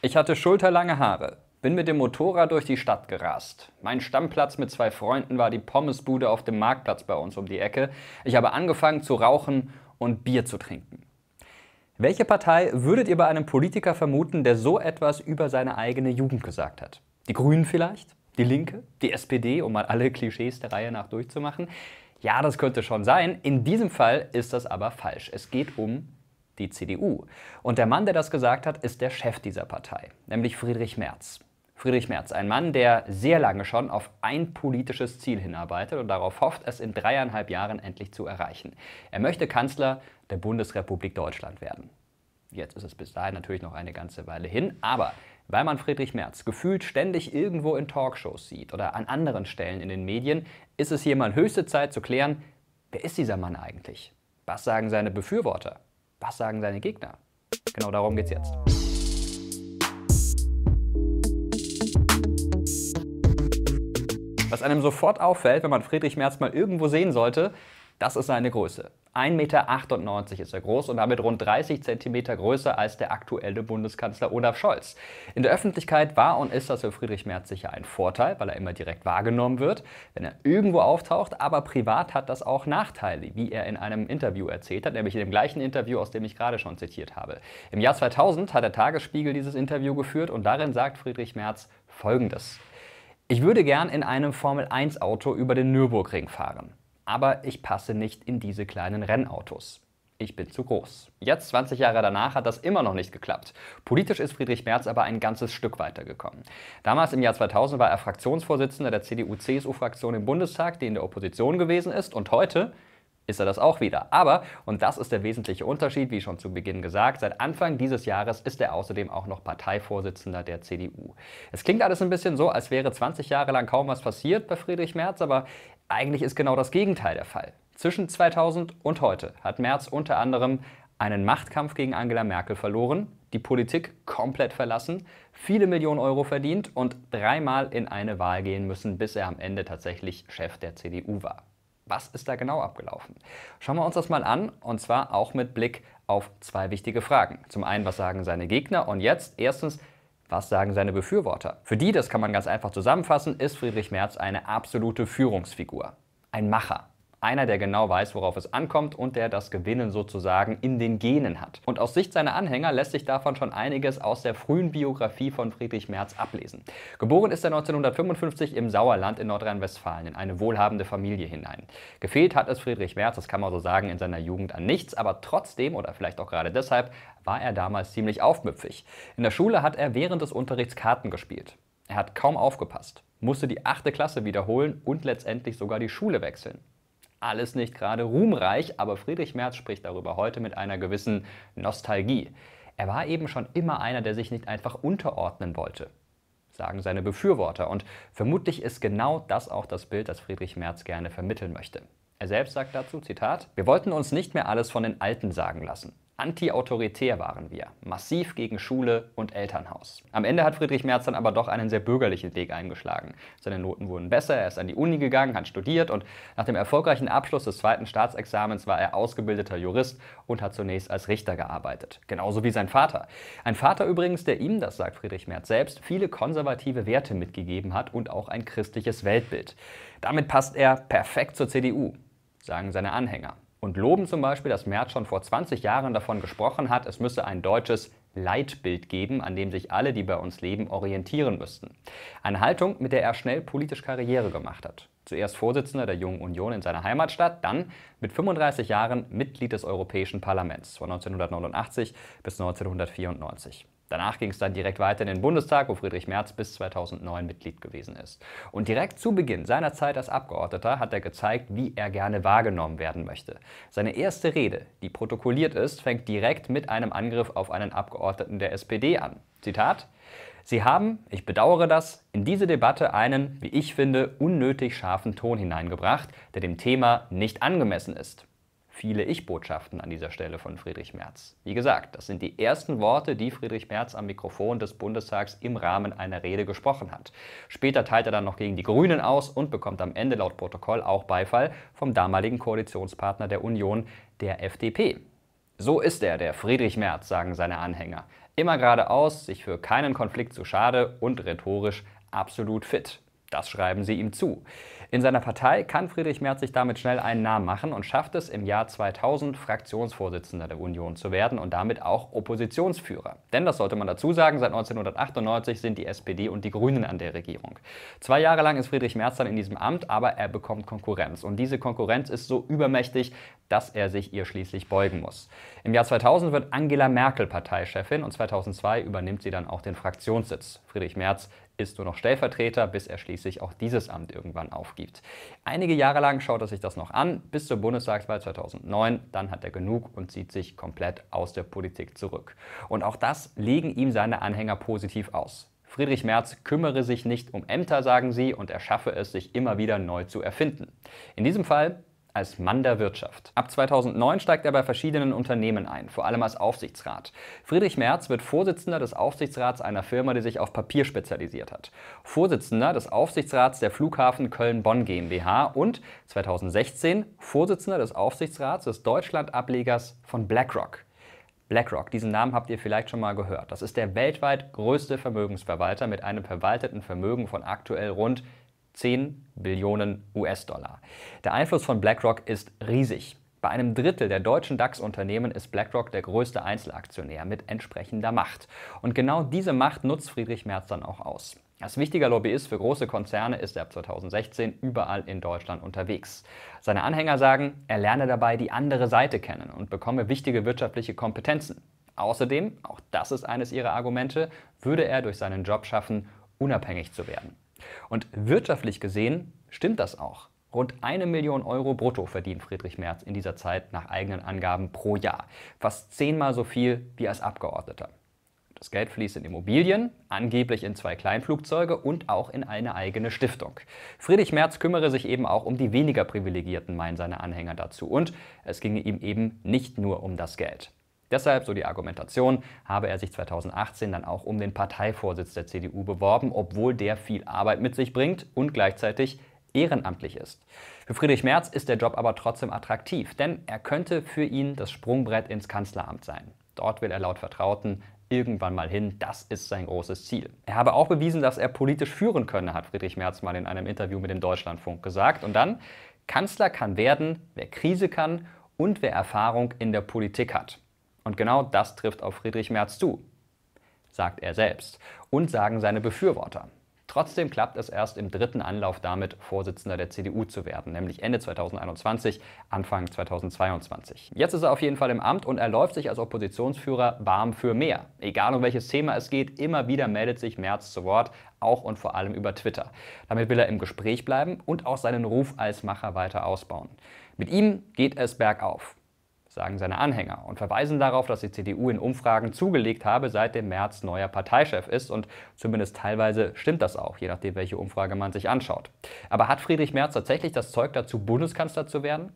Ich hatte schulterlange Haare, bin mit dem Motorrad durch die Stadt gerast. Mein Stammplatz mit zwei Freunden war die Pommesbude auf dem Marktplatz bei uns um die Ecke. Ich habe angefangen zu rauchen und Bier zu trinken. Welche Partei würdet ihr bei einem Politiker vermuten, der so etwas über seine eigene Jugend gesagt hat? Die Grünen vielleicht? Die Linke? Die SPD, um mal alle Klischees der Reihe nach durchzumachen? Ja, das könnte schon sein. In diesem Fall ist das aber falsch. Es geht um die CDU. Und der Mann, der das gesagt hat, ist der Chef dieser Partei, nämlich Friedrich Merz. Friedrich Merz, ein Mann, der sehr lange schon auf ein politisches Ziel hinarbeitet und darauf hofft, es in dreieinhalb Jahren endlich zu erreichen. Er möchte Kanzler der Bundesrepublik Deutschland werden. Jetzt ist es bis dahin natürlich noch eine ganze Weile hin, aber weil man Friedrich Merz gefühlt ständig irgendwo in Talkshows sieht oder an anderen Stellen in den Medien, ist es hier mal höchste Zeit zu klären, wer ist dieser Mann eigentlich? Was sagen seine Befürworter? Was sagen seine Gegner? Genau darum geht's jetzt. Was einem sofort auffällt, wenn man Friedrich Merz mal irgendwo sehen sollte, das ist seine Größe. 1,98 Meter ist er groß und damit rund 30 Zentimeter größer als der aktuelle Bundeskanzler Olaf Scholz. In der Öffentlichkeit war und ist das für Friedrich Merz sicher ein Vorteil, weil er immer direkt wahrgenommen wird, wenn er irgendwo auftaucht, aber privat hat das auch Nachteile, wie er in einem Interview erzählt hat, nämlich in dem gleichen Interview, aus dem ich gerade schon zitiert habe. Im Jahr 2000 hat der Tagesspiegel dieses Interview geführt und darin sagt Friedrich Merz Folgendes. Ich würde gern in einem Formel-1-Auto über den Nürburgring fahren aber ich passe nicht in diese kleinen Rennautos. Ich bin zu groß. Jetzt, 20 Jahre danach, hat das immer noch nicht geklappt. Politisch ist Friedrich Merz aber ein ganzes Stück weitergekommen. Damals im Jahr 2000 war er Fraktionsvorsitzender der CDU-CSU-Fraktion im Bundestag, die in der Opposition gewesen ist, und heute ist er das auch wieder. Aber, und das ist der wesentliche Unterschied, wie schon zu Beginn gesagt, seit Anfang dieses Jahres ist er außerdem auch noch Parteivorsitzender der CDU. Es klingt alles ein bisschen so, als wäre 20 Jahre lang kaum was passiert bei Friedrich Merz, aber eigentlich ist genau das Gegenteil der Fall. Zwischen 2000 und heute hat Merz unter anderem einen Machtkampf gegen Angela Merkel verloren, die Politik komplett verlassen, viele Millionen Euro verdient und dreimal in eine Wahl gehen müssen, bis er am Ende tatsächlich Chef der CDU war. Was ist da genau abgelaufen? Schauen wir uns das mal an und zwar auch mit Blick auf zwei wichtige Fragen. Zum einen, was sagen seine Gegner und jetzt erstens, was sagen seine Befürworter? Für die, das kann man ganz einfach zusammenfassen, ist Friedrich Merz eine absolute Führungsfigur. Ein Macher. Einer, der genau weiß, worauf es ankommt und der das Gewinnen sozusagen in den Genen hat. Und aus Sicht seiner Anhänger lässt sich davon schon einiges aus der frühen Biografie von Friedrich Merz ablesen. Geboren ist er 1955 im Sauerland in Nordrhein-Westfalen in eine wohlhabende Familie hinein. Gefehlt hat es Friedrich Merz, das kann man so sagen, in seiner Jugend an nichts, aber trotzdem oder vielleicht auch gerade deshalb war er damals ziemlich aufmüpfig. In der Schule hat er während des Unterrichts Karten gespielt. Er hat kaum aufgepasst musste die achte Klasse wiederholen und letztendlich sogar die Schule wechseln alles nicht gerade ruhmreich, aber Friedrich Merz spricht darüber heute mit einer gewissen Nostalgie. Er war eben schon immer einer, der sich nicht einfach unterordnen wollte, sagen seine Befürworter. Und vermutlich ist genau das auch das Bild, das Friedrich Merz gerne vermitteln möchte. Er selbst sagt dazu, Zitat, wir wollten uns nicht mehr alles von den Alten sagen lassen. Antiautoritär waren wir, massiv gegen Schule und Elternhaus. Am Ende hat Friedrich Merz dann aber doch einen sehr bürgerlichen Weg eingeschlagen. Seine Noten wurden besser, er ist an die Uni gegangen, hat studiert und nach dem erfolgreichen Abschluss des zweiten Staatsexamens war er ausgebildeter Jurist und hat zunächst als Richter gearbeitet. Genauso wie sein Vater. Ein Vater übrigens, der ihm, das sagt Friedrich Merz selbst, viele konservative Werte mitgegeben hat und auch ein christliches Weltbild. Damit passt er perfekt zur CDU, sagen seine Anhänger und loben zum Beispiel, dass Merz schon vor 20 Jahren davon gesprochen hat, es müsse ein deutsches Leitbild geben, an dem sich alle, die bei uns leben, orientieren müssten. Eine Haltung, mit der er schnell politisch Karriere gemacht hat. Zuerst Vorsitzender der Jungen Union in seiner Heimatstadt, dann mit 35 Jahren Mitglied des Europäischen Parlaments von 1989 bis 1994. Danach ging es dann direkt weiter in den Bundestag, wo Friedrich Merz bis 2009 Mitglied gewesen ist. Und direkt zu Beginn seiner Zeit als Abgeordneter hat er gezeigt, wie er gerne wahrgenommen werden möchte. Seine erste Rede, die protokolliert ist, fängt direkt mit einem Angriff auf einen Abgeordneten der SPD an. Zitat: Sie haben, ich bedauere das, in diese Debatte einen, wie ich finde, unnötig scharfen Ton hineingebracht, der dem Thema nicht angemessen ist viele Ich-Botschaften an dieser Stelle von Friedrich Merz. Wie gesagt, das sind die ersten Worte, die Friedrich Merz am Mikrofon des Bundestags im Rahmen einer Rede gesprochen hat. Später teilt er dann noch gegen die Grünen aus und bekommt am Ende laut Protokoll auch Beifall vom damaligen Koalitionspartner der Union, der FDP. So ist er, der Friedrich Merz, sagen seine Anhänger. Immer geradeaus, sich für keinen Konflikt zu schade und rhetorisch absolut fit. Das schreiben sie ihm zu. In seiner Partei kann Friedrich Merz sich damit schnell einen Namen machen und schafft es im Jahr 2000 Fraktionsvorsitzender der Union zu werden und damit auch Oppositionsführer. Denn das sollte man dazu sagen, seit 1998 sind die SPD und die Grünen an der Regierung. Zwei Jahre lang ist Friedrich Merz dann in diesem Amt, aber er bekommt Konkurrenz. Und diese Konkurrenz ist so übermächtig, dass er sich ihr schließlich beugen muss. Im Jahr 2000 wird Angela Merkel Parteichefin und 2002 übernimmt sie dann auch den Fraktionssitz. Friedrich Merz ist nur noch Stellvertreter, bis er schließlich auch dieses Amt irgendwann aufgibt. Einige Jahre lang schaut er sich das noch an, bis zur Bundestagswahl 2009, dann hat er genug und zieht sich komplett aus der Politik zurück. Und auch das legen ihm seine Anhänger positiv aus. Friedrich Merz kümmere sich nicht um Ämter, sagen sie, und er schaffe es, sich immer wieder neu zu erfinden. In diesem Fall als Mann der Wirtschaft. Ab 2009 steigt er bei verschiedenen Unternehmen ein, vor allem als Aufsichtsrat. Friedrich Merz wird Vorsitzender des Aufsichtsrats einer Firma, die sich auf Papier spezialisiert hat. Vorsitzender des Aufsichtsrats der Flughafen Köln-Bonn GmbH und 2016 Vorsitzender des Aufsichtsrats des Deutschland-Ablegers von BlackRock. BlackRock, diesen Namen habt ihr vielleicht schon mal gehört. Das ist der weltweit größte Vermögensverwalter mit einem verwalteten Vermögen von aktuell rund 10 Billionen US-Dollar. Der Einfluss von BlackRock ist riesig. Bei einem Drittel der deutschen DAX-Unternehmen ist BlackRock der größte Einzelaktionär mit entsprechender Macht. Und genau diese Macht nutzt Friedrich Merz dann auch aus. Als wichtiger Lobbyist für große Konzerne ist er ab 2016 überall in Deutschland unterwegs. Seine Anhänger sagen, er lerne dabei die andere Seite kennen und bekomme wichtige wirtschaftliche Kompetenzen. Außerdem, auch das ist eines ihrer Argumente, würde er durch seinen Job schaffen, unabhängig zu werden. Und wirtschaftlich gesehen stimmt das auch. Rund eine Million Euro brutto verdient Friedrich Merz in dieser Zeit nach eigenen Angaben pro Jahr. Fast zehnmal so viel wie als Abgeordneter. Das Geld fließt in Immobilien, angeblich in zwei Kleinflugzeuge und auch in eine eigene Stiftung. Friedrich Merz kümmere sich eben auch um die weniger Privilegierten, meinen seine Anhänger dazu. Und es ginge ihm eben nicht nur um das Geld. Deshalb, so die Argumentation, habe er sich 2018 dann auch um den Parteivorsitz der CDU beworben, obwohl der viel Arbeit mit sich bringt und gleichzeitig ehrenamtlich ist. Für Friedrich Merz ist der Job aber trotzdem attraktiv, denn er könnte für ihn das Sprungbrett ins Kanzleramt sein. Dort will er laut Vertrauten irgendwann mal hin. Das ist sein großes Ziel. Er habe auch bewiesen, dass er politisch führen könne, hat Friedrich Merz mal in einem Interview mit dem Deutschlandfunk gesagt. Und dann, Kanzler kann werden, wer Krise kann und wer Erfahrung in der Politik hat. Und genau das trifft auf Friedrich Merz zu, sagt er selbst und sagen seine Befürworter. Trotzdem klappt es erst im dritten Anlauf damit, Vorsitzender der CDU zu werden, nämlich Ende 2021, Anfang 2022. Jetzt ist er auf jeden Fall im Amt und er läuft sich als Oppositionsführer warm für mehr. Egal um welches Thema es geht, immer wieder meldet sich Merz zu Wort, auch und vor allem über Twitter. Damit will er im Gespräch bleiben und auch seinen Ruf als Macher weiter ausbauen. Mit ihm geht es bergauf sagen seine Anhänger und verweisen darauf, dass die CDU in Umfragen zugelegt habe, seit dem März neuer Parteichef ist und zumindest teilweise stimmt das auch, je nachdem, welche Umfrage man sich anschaut. Aber hat Friedrich Merz tatsächlich das Zeug dazu, Bundeskanzler zu werden?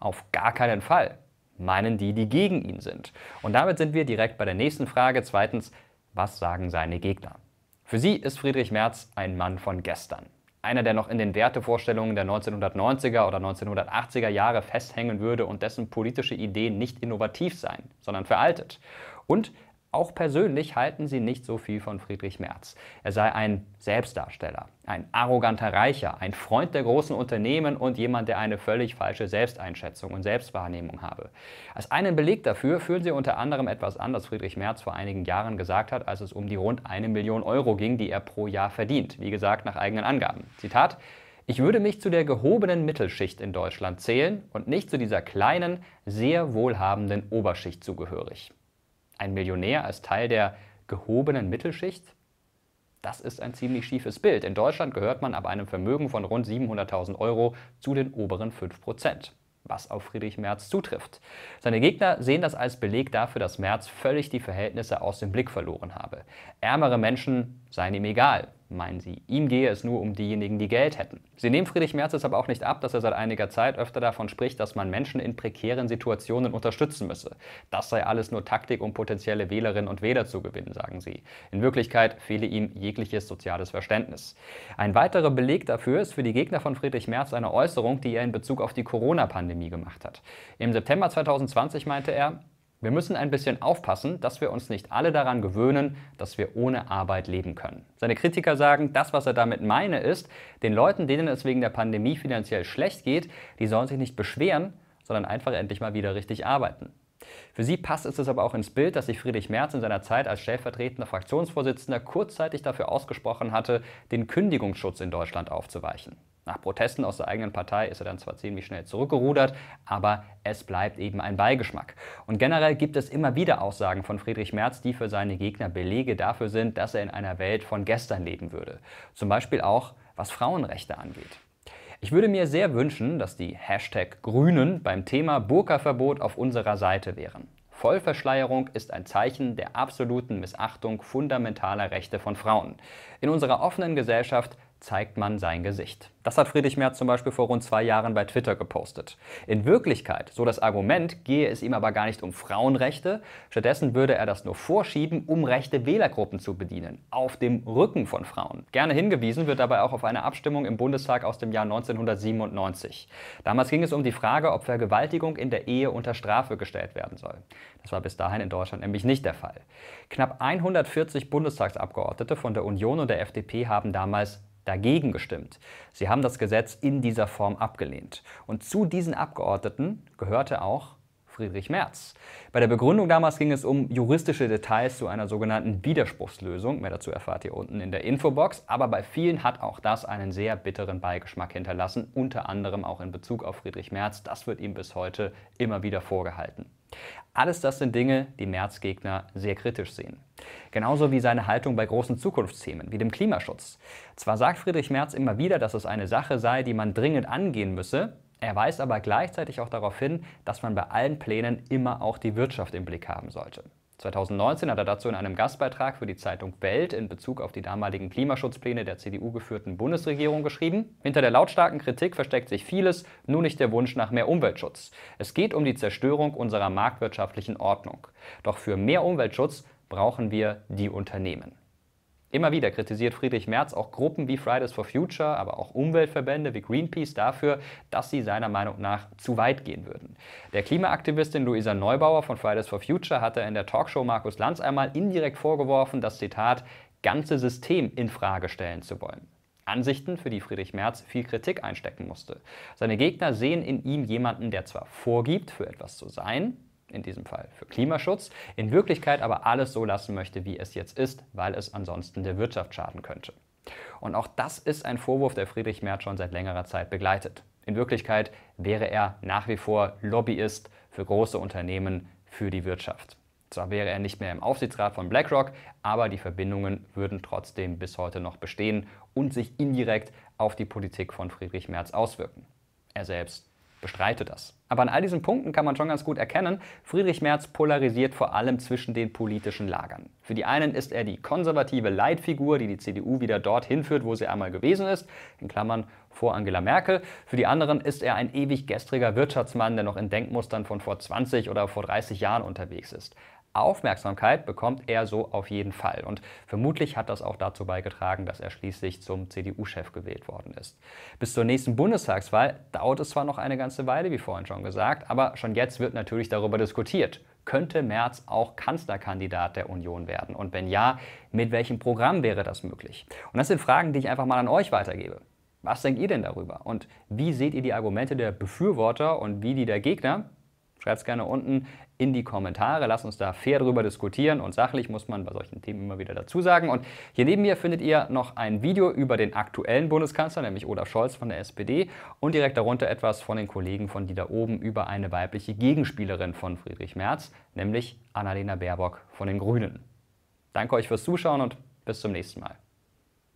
Auf gar keinen Fall, meinen die, die gegen ihn sind. Und damit sind wir direkt bei der nächsten Frage. Zweitens, was sagen seine Gegner? Für sie ist Friedrich Merz ein Mann von gestern einer, der noch in den Wertevorstellungen der 1990er oder 1980er Jahre festhängen würde und dessen politische Ideen nicht innovativ seien, sondern veraltet. Und auch persönlich halten sie nicht so viel von Friedrich Merz. Er sei ein Selbstdarsteller, ein arroganter Reicher, ein Freund der großen Unternehmen und jemand, der eine völlig falsche Selbsteinschätzung und Selbstwahrnehmung habe. Als einen Beleg dafür führen sie unter anderem etwas an, das Friedrich Merz vor einigen Jahren gesagt hat, als es um die rund eine Million Euro ging, die er pro Jahr verdient. Wie gesagt, nach eigenen Angaben. Zitat. Ich würde mich zu der gehobenen Mittelschicht in Deutschland zählen und nicht zu dieser kleinen, sehr wohlhabenden Oberschicht zugehörig ein Millionär als Teil der gehobenen Mittelschicht? Das ist ein ziemlich schiefes Bild. In Deutschland gehört man ab einem Vermögen von rund 700.000 Euro zu den oberen 5%, was auf Friedrich Merz zutrifft. Seine Gegner sehen das als Beleg dafür, dass Merz völlig die Verhältnisse aus dem Blick verloren habe. Ärmere Menschen seien ihm egal meinen sie. Ihm gehe es nur um diejenigen, die Geld hätten. Sie nehmen Friedrich Merz aber auch nicht ab, dass er seit einiger Zeit öfter davon spricht, dass man Menschen in prekären Situationen unterstützen müsse. Das sei alles nur Taktik, um potenzielle Wählerinnen und Wähler zu gewinnen, sagen sie. In Wirklichkeit fehle ihm jegliches soziales Verständnis. Ein weiterer Beleg dafür ist für die Gegner von Friedrich Merz eine Äußerung, die er in Bezug auf die Corona-Pandemie gemacht hat. Im September 2020 meinte er, wir müssen ein bisschen aufpassen, dass wir uns nicht alle daran gewöhnen, dass wir ohne Arbeit leben können. Seine Kritiker sagen, das, was er damit meine, ist, den Leuten, denen es wegen der Pandemie finanziell schlecht geht, die sollen sich nicht beschweren, sondern einfach endlich mal wieder richtig arbeiten. Für sie passt es aber auch ins Bild, dass sich Friedrich Merz in seiner Zeit als stellvertretender Fraktionsvorsitzender kurzzeitig dafür ausgesprochen hatte, den Kündigungsschutz in Deutschland aufzuweichen. Nach Protesten aus der eigenen Partei ist er dann zwar ziemlich schnell zurückgerudert, aber es bleibt eben ein Beigeschmack. Und generell gibt es immer wieder Aussagen von Friedrich Merz, die für seine Gegner Belege dafür sind, dass er in einer Welt von gestern leben würde. Zum Beispiel auch, was Frauenrechte angeht. Ich würde mir sehr wünschen, dass die Hashtag Grünen beim Thema Burka-Verbot auf unserer Seite wären. Vollverschleierung ist ein Zeichen der absoluten Missachtung fundamentaler Rechte von Frauen. In unserer offenen Gesellschaft zeigt man sein Gesicht. Das hat Friedrich Merz zum Beispiel vor rund zwei Jahren bei Twitter gepostet. In Wirklichkeit, so das Argument, gehe es ihm aber gar nicht um Frauenrechte, stattdessen würde er das nur vorschieben, um rechte Wählergruppen zu bedienen, auf dem Rücken von Frauen. Gerne hingewiesen wird dabei auch auf eine Abstimmung im Bundestag aus dem Jahr 1997. Damals ging es um die Frage, ob Vergewaltigung in der Ehe unter Strafe gestellt werden soll. Das war bis dahin in Deutschland nämlich nicht der Fall. Knapp 140 Bundestagsabgeordnete von der Union und der FDP haben damals dagegen gestimmt. Sie haben das Gesetz in dieser Form abgelehnt. Und zu diesen Abgeordneten gehörte auch Friedrich Merz. Bei der Begründung damals ging es um juristische Details zu einer sogenannten Widerspruchslösung. Mehr dazu erfahrt ihr unten in der Infobox. Aber bei vielen hat auch das einen sehr bitteren Beigeschmack hinterlassen, unter anderem auch in Bezug auf Friedrich Merz. Das wird ihm bis heute immer wieder vorgehalten. Alles das sind Dinge, die Merz-Gegner sehr kritisch sehen. Genauso wie seine Haltung bei großen Zukunftsthemen, wie dem Klimaschutz. Zwar sagt Friedrich Merz immer wieder, dass es eine Sache sei, die man dringend angehen müsse, er weist aber gleichzeitig auch darauf hin, dass man bei allen Plänen immer auch die Wirtschaft im Blick haben sollte. 2019 hat er dazu in einem Gastbeitrag für die Zeitung Welt in Bezug auf die damaligen Klimaschutzpläne der CDU-geführten Bundesregierung geschrieben. Hinter der lautstarken Kritik versteckt sich vieles, nur nicht der Wunsch nach mehr Umweltschutz. Es geht um die Zerstörung unserer marktwirtschaftlichen Ordnung. Doch für mehr Umweltschutz brauchen wir die Unternehmen. Immer wieder kritisiert Friedrich Merz auch Gruppen wie Fridays for Future, aber auch Umweltverbände wie Greenpeace dafür, dass sie seiner Meinung nach zu weit gehen würden. Der Klimaaktivistin Luisa Neubauer von Fridays for Future hatte in der Talkshow Markus Lanz einmal indirekt vorgeworfen, das Zitat ganze System in Frage stellen zu wollen. Ansichten, für die Friedrich Merz viel Kritik einstecken musste. Seine Gegner sehen in ihm jemanden, der zwar vorgibt, für etwas zu sein, in diesem Fall für Klimaschutz, in Wirklichkeit aber alles so lassen möchte, wie es jetzt ist, weil es ansonsten der Wirtschaft schaden könnte. Und auch das ist ein Vorwurf, der Friedrich Merz schon seit längerer Zeit begleitet. In Wirklichkeit wäre er nach wie vor Lobbyist für große Unternehmen, für die Wirtschaft. Zwar wäre er nicht mehr im Aufsichtsrat von BlackRock, aber die Verbindungen würden trotzdem bis heute noch bestehen und sich indirekt auf die Politik von Friedrich Merz auswirken. Er selbst bestreite das. Aber an all diesen Punkten kann man schon ganz gut erkennen, Friedrich Merz polarisiert vor allem zwischen den politischen Lagern. Für die einen ist er die konservative Leitfigur, die die CDU wieder dorthin führt, wo sie einmal gewesen ist, in Klammern vor Angela Merkel. Für die anderen ist er ein ewig gestriger Wirtschaftsmann, der noch in Denkmustern von vor 20 oder vor 30 Jahren unterwegs ist. Aufmerksamkeit bekommt er so auf jeden Fall. Und vermutlich hat das auch dazu beigetragen, dass er schließlich zum CDU-Chef gewählt worden ist. Bis zur nächsten Bundestagswahl dauert es zwar noch eine ganze Weile, wie vorhin schon gesagt, aber schon jetzt wird natürlich darüber diskutiert. Könnte Merz auch Kanzlerkandidat der Union werden? Und wenn ja, mit welchem Programm wäre das möglich? Und das sind Fragen, die ich einfach mal an euch weitergebe. Was denkt ihr denn darüber? Und wie seht ihr die Argumente der Befürworter und wie die der Gegner? Schreibt es gerne unten in die Kommentare. Lasst uns da fair drüber diskutieren und sachlich muss man bei solchen Themen immer wieder dazu sagen. Und hier neben mir findet ihr noch ein Video über den aktuellen Bundeskanzler, nämlich Olaf Scholz von der SPD und direkt darunter etwas von den Kollegen von die da oben über eine weibliche Gegenspielerin von Friedrich Merz, nämlich Annalena Baerbock von den Grünen. Danke euch fürs Zuschauen und bis zum nächsten Mal.